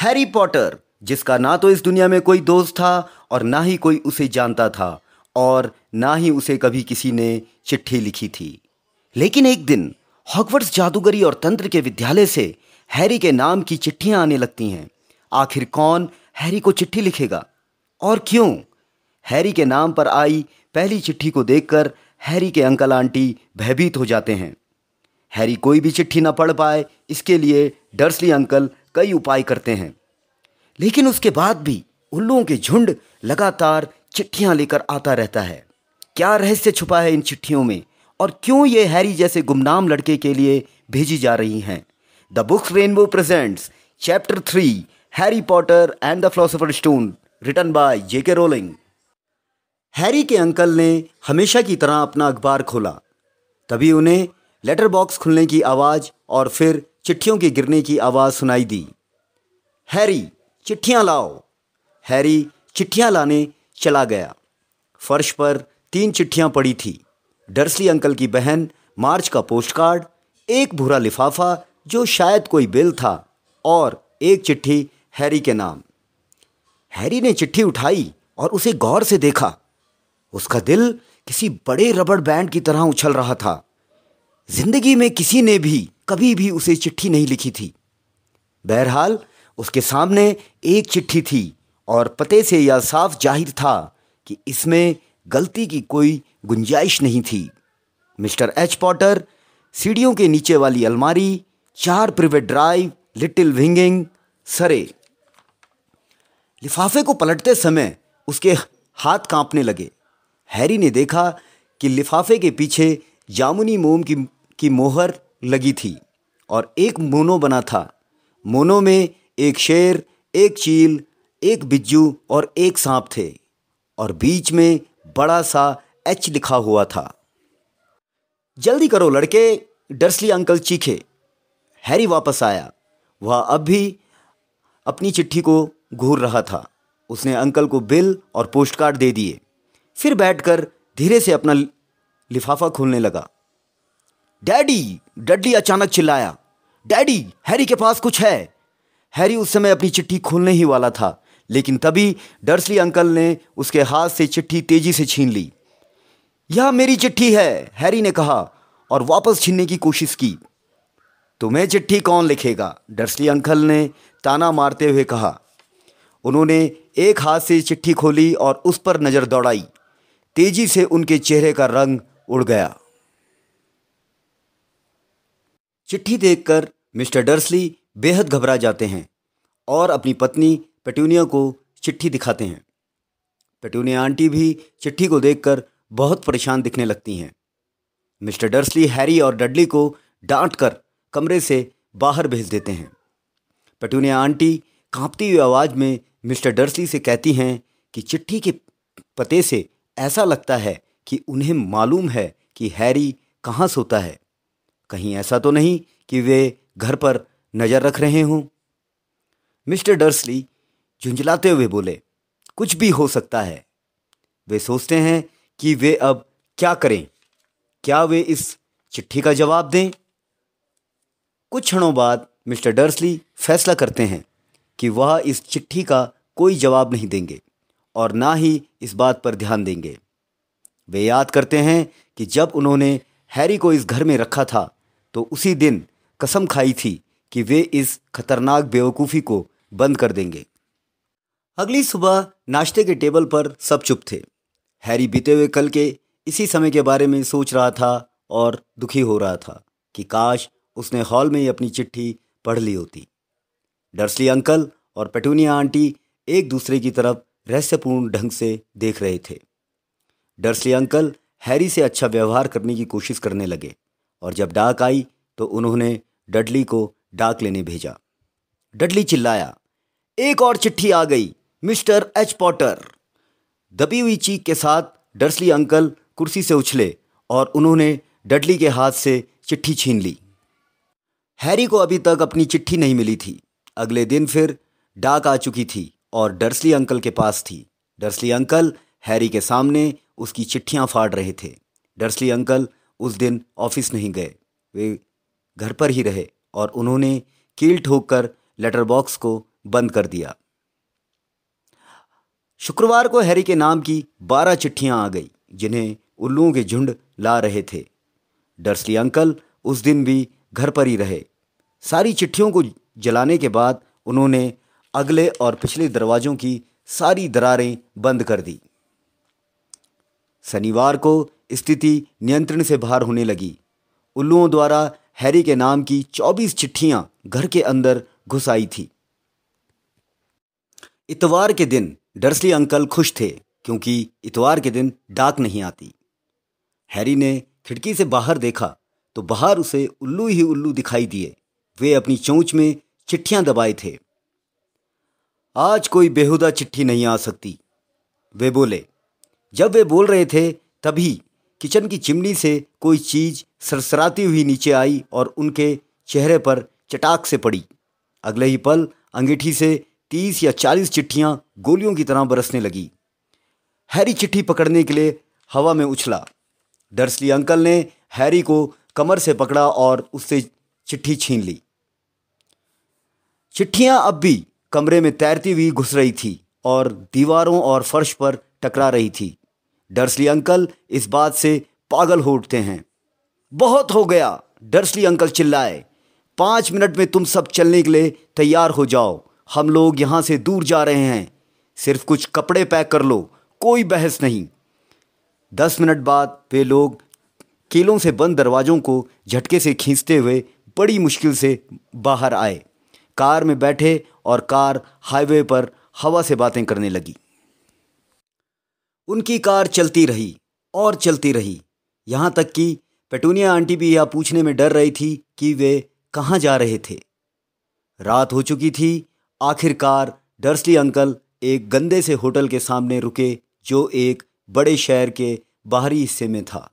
Harry Potter जिसका ना तो इस दुनिया में कोई दोस्त था और ना ही कोई उसे जानता था और ना ही उसे कभी किसी ने चिट्ठी लिखी थी लेकिन एक दिन हॉकवर्ड्स जादूगरी और तंत्र के विद्यालय से हैरी के नाम की चिट्ठियां आने लगती हैं आखिर कौन हैरी को चिट्ठी लिखेगा और क्यों हैरी के नाम पर आई पहली चिट्ठी को देखकर हैरी के अंकल आंटी भयभीत हो जाते हैं हैरी कोई भी चिट्ठी ना पढ़ पाए इसके लिए डर्सली अंकल कई उपाय करते हैं लेकिन उसके बाद भी उल्लुओं के झुंड लगातार चिट्ठियां लेकर आता रहता है क्या रहस्य छुपा है इन चिट्ठियों में और क्यों ये हैरी जैसे गुमनाम लड़के के लिए भेजी जा रही हैं the books rainbow presents chapter three Harry Potter and the philosopher stone return by J K Rowling Harry के अंकल ने हमेशा की तरह अपना अखबार खोला तभी उन्हें लेटर बॉक्स खुलने की आवाज़ और फिर चिट्ठियों के गिरने की आवाज़ सुनाई दी हैरी चिट्ठियाँ लाओ हैरी चिट्ठियाँ लाने चला गया फर्श पर तीन चिट्ठियाँ पड़ी थी डर्सली अंकल की बहन मार्च का पोस्टकार्ड एक भूरा लिफाफा जो शायद कोई बिल था और एक चिट्ठी हैरी के नाम हैरी ने चिट्ठी उठाई और उसे गौर से देखा उसका दिल किसी बड़े रबड़ बैंड की तरह उछल रहा था जिंदगी में किसी ने भी कभी भी उसे चिट्ठी नहीं लिखी थी बहरहाल उसके सामने एक चिट्ठी थी और पते से यह साफ जाहिर था कि इसमें गलती की कोई गुंजाइश नहीं थी मिस्टर एच पॉटर सीढ़ियों के नीचे वाली अलमारी चार प्रिवेट ड्राइव लिटिल विंगिंग सरे लिफाफे को पलटते समय उसके हाथ कांपने लगे हैरी ने देखा कि लिफाफे के पीछे जामुनी मोम की की मोहर लगी थी और एक मोनो बना था मोनो में एक शेर एक चील एक बिज्जू और एक सांप थे और बीच में बड़ा सा एच लिखा हुआ था जल्दी करो लड़के डर्सली अंकल चीखे हैरी वापस आया वह अब भी अपनी चिट्ठी को घूर रहा था उसने अंकल को बिल और पोस्टकार्ड दे दिए फिर बैठकर धीरे से अपना लिफाफा खोलने लगा डैडी डडली अचानक चिल्लाया डैडी हैरी के पास कुछ है हैरी उस समय अपनी चिट्ठी खोलने ही वाला था लेकिन तभी डर्सली अंकल ने उसके हाथ से चिट्ठी तेजी से छीन ली यह मेरी चिट्ठी है हैरी ने कहा और वापस छीनने की कोशिश की तुम्हें चिट्ठी कौन लिखेगा डर्सली अंकल ने ताना मारते हुए कहा उन्होंने एक हाथ से चिट्ठी खोली और उस पर नज़र दौड़ाई तेजी से उनके चेहरे का रंग उड़ गया चिट्ठी देखकर मिस्टर डर्सली बेहद घबरा जाते हैं और अपनी पत्नी पेटूनिया को चिट्ठी दिखाते हैं पेटूनिया आंटी भी चिट्ठी को देखकर बहुत परेशान दिखने लगती हैं मिस्टर डर्सली हैरी और डडली को डांट कर कमरे से बाहर भेज देते हैं पेटूनिया आंटी कांपती हुई आवाज़ में मिस्टर डर्सली से कहती हैं कि चिट्ठी के पते से ऐसा लगता है कि उन्हें मालूम है कि हैरी कहाँ सोता है कहीं ऐसा तो नहीं कि वे घर पर नज़र रख रहे हों मिस्टर डर्सली झुंझलाते हुए बोले कुछ भी हो सकता है वे सोचते हैं कि वे अब क्या करें क्या वे इस चिट्ठी का जवाब दें कुछ क्षणों बाद मिस्टर डर्सली फैसला करते हैं कि वह इस चिट्ठी का कोई जवाब नहीं देंगे और ना ही इस बात पर ध्यान देंगे वे याद करते हैं कि जब उन्होंने हैरी को इस घर में रखा था तो उसी दिन कसम खाई थी कि वे इस खतरनाक बेवकूफ़ी को बंद कर देंगे अगली सुबह नाश्ते के टेबल पर सब चुप थे हैरी बीते हुए कल के इसी समय के बारे में सोच रहा था और दुखी हो रहा था कि काश उसने हॉल में ही अपनी चिट्ठी पढ़ ली होती डर्सली अंकल और पेटूनिया आंटी एक दूसरे की तरफ रहस्यपूर्ण ढंग से देख रहे थे डर्सली अंकल हैरी से अच्छा व्यवहार करने की कोशिश करने लगे और जब डाक आई तो उन्होंने डडली को डाक लेने भेजा डडली चिल्लाया एक और चिट्ठी आ गई मिस्टर एच पॉटर दबी हुई चीख के साथ डर्सली अंकल कुर्सी से उछले और उन्होंने डडली के हाथ से चिट्ठी छीन ली हैरी को अभी तक अपनी चिट्ठी नहीं मिली थी अगले दिन फिर डाक आ चुकी थी और डर्सली अंकल के पास थी डर्सली अंकल हैरी के सामने उसकी चिट्ठियां फाड़ रहे थे डर्सली अंकल उस दिन ऑफिस नहीं गए वे घर पर ही रहे और उन्होंने कील ठोक कर लेटर बॉक्स को बंद कर दिया शुक्रवार को हैरी के नाम की बारह चिट्ठियां आ गई जिन्हें उल्लुओं के झुंड ला रहे थे डर्सली अंकल उस दिन भी घर पर ही रहे सारी चिट्ठियों को जलाने के बाद उन्होंने अगले और पिछले दरवाजों की सारी दरारें बंद कर दी शनिवार को स्थिति नियंत्रण से बाहर होने लगी उल्लुओं द्वारा हैरी के नाम की 24 चिट्ठियां घर के अंदर घुस आई थी इतवार के दिन डर्सली अंकल खुश थे क्योंकि इतवार के दिन डाक नहीं आती हैरी ने खिड़की से बाहर देखा तो बाहर उसे उल्लू ही उल्लू दिखाई दिए वे अपनी चोंच में चिट्ठियां दबाए थे आज कोई बेहुदा चिट्ठी नहीं आ सकती वे बोले जब वे बोल रहे थे तभी किचन की चिमनी से कोई चीज सरसराती हुई नीचे आई और उनके चेहरे पर चटाक से पड़ी अगले ही पल अंगीठी से तीस या चालीस चिट्ठियां गोलियों की तरह बरसने लगी हैरी चिट्ठी पकड़ने के लिए हवा में उछला डर्सली अंकल ने हैरी को कमर से पकड़ा और उससे चिट्ठी छीन ली चिट्ठियां अब भी कमरे में तैरती हुई घुस रही थी और दीवारों और फर्श पर टकरा रही थी डर्सली अंकल इस बात से पागल हो उठते हैं बहुत हो गया डर्सली अंकल चिल्लाए पांच मिनट में तुम सब चलने के लिए तैयार हो जाओ हम लोग यहां से दूर जा रहे हैं सिर्फ कुछ कपड़े पैक कर लो कोई बहस नहीं दस मिनट बाद वे लोग केलों से बंद दरवाज़ों को झटके से खींचते हुए बड़ी मुश्किल से बाहर आए कार में बैठे और कार हाईवे पर हवा से बातें करने लगी उनकी कार चलती रही और चलती रही यहाँ तक कि पेटूनिया आंटी भी यह पूछने में डर रही थी कि वे कहाँ जा रहे थे रात हो चुकी थी आखिरकार डर्सली अंकल एक गंदे से होटल के सामने रुके जो एक बड़े शहर के बाहरी हिस्से में था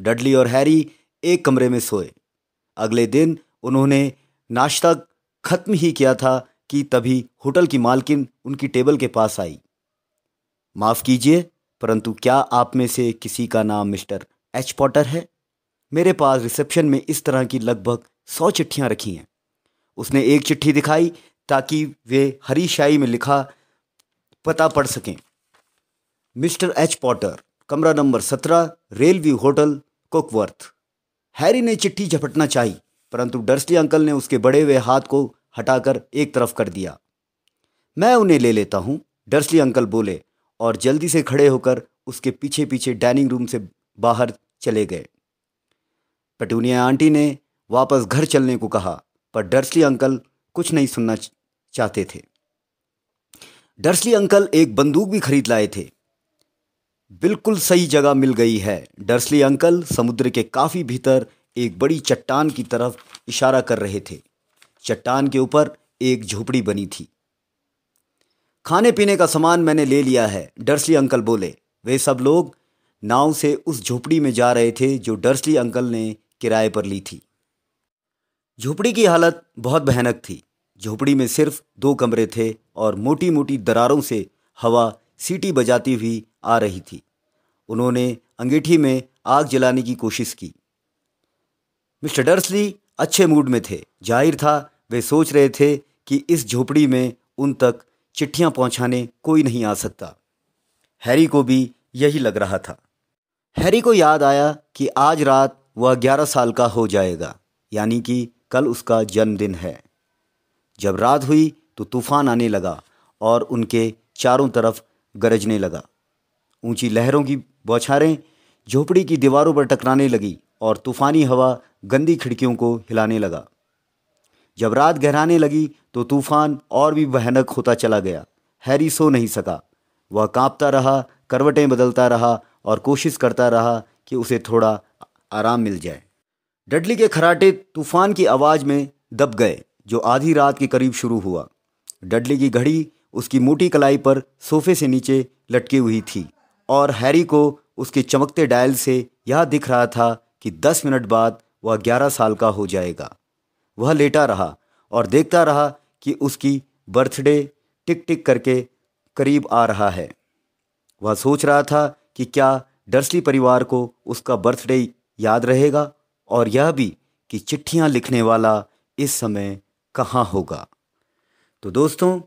डडली और हैरी एक कमरे में सोए अगले दिन उन्होंने नाश्ता खत्म ही किया था कि तभी होटल की मालकिन उनकी टेबल के पास आई माफ़ कीजिए परंतु क्या आप में से किसी का नाम मिस्टर एच पॉटर है मेरे पास रिसेप्शन में इस तरह की लगभग सौ चिट्ठियां रखी हैं उसने एक चिट्ठी दिखाई ताकि वे हरी शाही में लिखा पता पढ़ सकें मिस्टर एच पॉटर कमरा नंबर सत्रह रेलवे होटल कुकवर्थ हैरी ने चिट्ठी झपटना चाही परंतु डर्सली अंकल ने उसके बड़े हुए हाथ को हटाकर एक तरफ कर दिया मैं उन्हें ले लेता हूँ डर्सली अंकल बोले और जल्दी से खड़े होकर उसके पीछे पीछे डाइनिंग रूम से बाहर चले गए पटूनिया आंटी ने वापस घर चलने को कहा पर डर्सली अंकल कुछ नहीं सुनना चाहते थे डर्सली अंकल एक बंदूक भी खरीद लाए थे बिल्कुल सही जगह मिल गई है डर्सली अंकल समुद्र के काफ़ी भीतर एक बड़ी चट्टान की तरफ इशारा कर रहे थे चट्टान के ऊपर एक झोपड़ी बनी थी खाने पीने का सामान मैंने ले लिया है डर्सली अंकल बोले वे सब लोग नाव से उस झोपड़ी में जा रहे थे जो डर्सली अंकल ने किराए पर ली थी झोपड़ी की हालत बहुत भयानक थी झोपड़ी में सिर्फ दो कमरे थे और मोटी मोटी दरारों से हवा सीटी बजाती हुई आ रही थी उन्होंने अंगीठी में आग जलाने की कोशिश की मिस्टर डर्सली अच्छे मूड में थे जाहिर था वे सोच रहे थे कि इस झोपड़ी में उन तक चिट्ठियां पहुंचाने कोई नहीं आ सकता हैरी को भी यही लग रहा था हैरी को याद आया कि आज रात वह ग्यारह साल का हो जाएगा यानी कि कल उसका जन्मदिन है जब रात हुई तो तूफान आने लगा और उनके चारों तरफ गरजने लगा ऊंची लहरों की बौछारें झोपड़ी की दीवारों पर टकराने लगी और तूफानी हवा गंदी खिड़कियों को हिलाने लगा जब रात गहराने लगी तो तूफान और भी भयानक होता चला गया हैरी सो नहीं सका वह कांपता रहा करवटें बदलता रहा और कोशिश करता रहा कि उसे थोड़ा आराम मिल जाए डडली के खराटे तूफान की आवाज़ में दब गए जो आधी रात के करीब शुरू हुआ डडली की घड़ी उसकी मोटी कलाई पर सोफे से नीचे लटकी हुई थी और हैरी को उसके चमकते डायल से यह दिख रहा था कि दस मिनट बाद वह ग्यारह साल का हो जाएगा वह लेटा रहा और देखता रहा कि उसकी बर्थडे टिक टिक करके करीब आ रहा है वह सोच रहा था कि क्या डर्सली परिवार को उसका बर्थडे याद रहेगा और यह भी कि चिट्ठियां लिखने वाला इस समय कहाँ होगा तो दोस्तों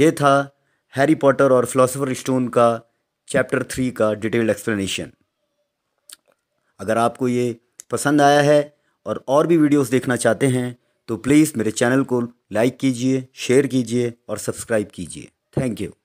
ये था हैरी पॉटर और फिलोसोफर स्टोन का चैप्टर थ्री का डिटेल्ड एक्सप्लेनेशन अगर आपको ये पसंद आया है और और भी वीडियोस देखना चाहते हैं तो प्लीज़ मेरे चैनल को लाइक कीजिए शेयर कीजिए और सब्सक्राइब कीजिए थैंक यू